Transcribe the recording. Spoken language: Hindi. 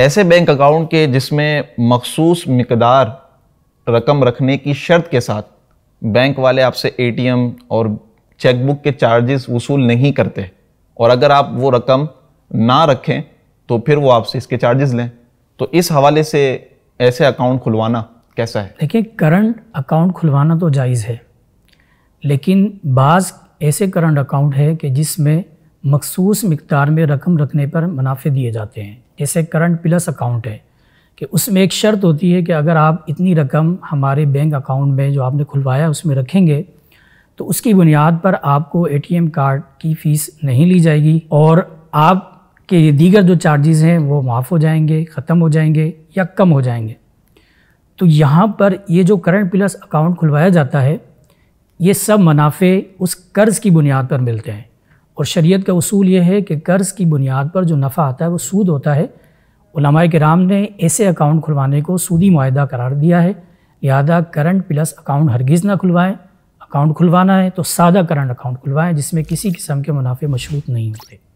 ऐसे बैंक अकाउंट के जिसमें मखसूस मकदार रकम रखने की शर्त के साथ बैंक वाले आपसे एम और चेकबुक के चार्जेस वसूल नहीं करते और अगर आप वो रकम ना रखें तो फिर वो आपसे इसके चार्जेस लें तो इस हवाले से ऐसे अकाउंट खुलवाना कैसा है देखिए करंट अकाउंट खुलवाना तो जायज़ है लेकिन बाज़ ऐसे करंट अकाउंट है कि जिसमें मखसूस मकदार में रकम रखने पर मुनाफे दिए जाते हैं जैसे करंट प्लस अकाउंट है कि उसमें एक शर्त होती है कि अगर आप इतनी रकम हमारे बैंक अकाउंट में जो आपने खुलवाया उसमें रखेंगे तो उसकी बुनियाद पर आपको एम कार्ड की फ़ीस नहीं ली जाएगी और आपके दीगर जो चार्जेस हैं वो माफ़ हो जाएंगे ख़त्म हो जाएंगे या कम हो जाएंगे तो यहाँ पर ये जो करंट प्लस अकाउंट खुलवाया जाता है ये सब मुनाफे उस कर्ज़ की बुनियाद पर मिलते हैं और शरीयत का उसूल ये है कि कर्ज़ की बुनियाद पर जो नफ़ा आता है वो सूद होता है उलमाए कराम ने ऐसे अकाउंट खुलवाने को सूदी माहा करार दिया है लिहाजा करंट प्लस अकाउंट हरगिज़ ना खुलवाएँ अकाउंट खुलवाना है तो सादा करंट अकाउंट खुलवाएँ जिसमें किसी किस्म के मुनाफे मशरूत नहीं होते